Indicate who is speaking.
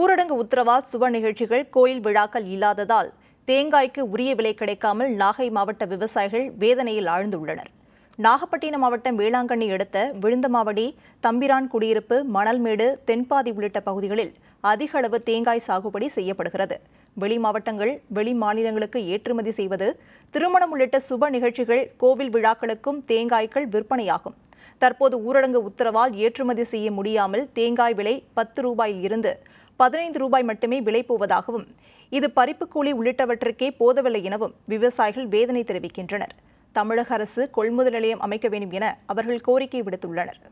Speaker 1: ஊரடங்கு உத்தரவால் சுப நிகழ்ச்சிகள் கோயில் விழாக்கள் இல்லாததால் தேங்காய்க்கு உரிய விலை கிடைக்காமல் நாகை மாவட்ட விவசாயிகள் வேதனையில் ஆழ்ந்துள்ளனர் நாகப்பட்டினம் மாவட்டம் வேளாங்கண்ணி அடுத்த விழுந்தமாவடி தம்பிரான் குடியிருப்பு மணல்மேடு தென்பாதி உள்ளிட்ட பகுதிகளில் அதிக அளவு தேங்காய் சாகுபடி செய்யப்படுகிறது வெளி மாவட்டங்கள் வெளி மாநிலங்களுக்கு ஏற்றுமதி செய்வது திருமணம் உள்ளிட்ட சுப நிகழ்ச்சிகள் கோவில் விழாக்களுக்கும் தேங்காய்கள் விற்பனையாகும் தற்போது ஊரடங்கு உத்தரவால் ஏற்றுமதி செய்ய முடியாமல் தேங்காய் விலை பத்து ரூபாயில் இருந்து பதினைந்து ரூபாய் மட்டுமே விலை போவதாகவும் இது பறிப்பு கூலி உள்ளிட்டவற்றுக்கே போதவில்லை எனவும் விவசாயிகள் வேதனை தெரிவிக்கின்றனர் தமிழக அரசு கொள்முதல் நிலையம் அமைக்க வேண்டும் என அவர்கள் கோரிக்கை விடுத்துள்ளனர்